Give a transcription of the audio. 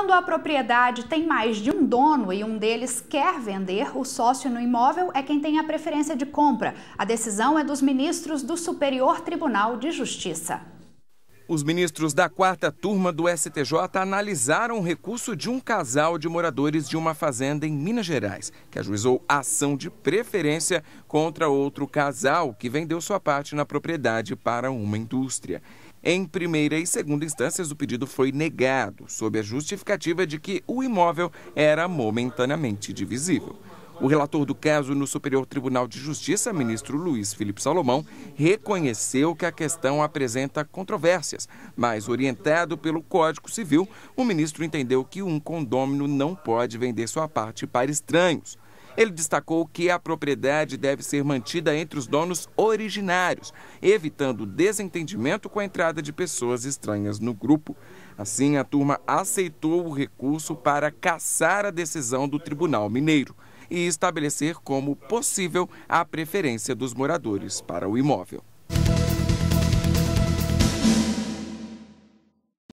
Quando a propriedade tem mais de um dono e um deles quer vender, o sócio no imóvel é quem tem a preferência de compra. A decisão é dos ministros do Superior Tribunal de Justiça. Os ministros da quarta turma do STJ analisaram o recurso de um casal de moradores de uma fazenda em Minas Gerais, que ajuizou ação de preferência contra outro casal que vendeu sua parte na propriedade para uma indústria. Em primeira e segunda instâncias, o pedido foi negado, sob a justificativa de que o imóvel era momentaneamente divisível. O relator do caso no Superior Tribunal de Justiça, ministro Luiz Felipe Salomão, reconheceu que a questão apresenta controvérsias, mas orientado pelo Código Civil, o ministro entendeu que um condômino não pode vender sua parte para estranhos. Ele destacou que a propriedade deve ser mantida entre os donos originários, evitando desentendimento com a entrada de pessoas estranhas no grupo. Assim, a turma aceitou o recurso para cassar a decisão do Tribunal Mineiro e estabelecer como possível a preferência dos moradores para o imóvel.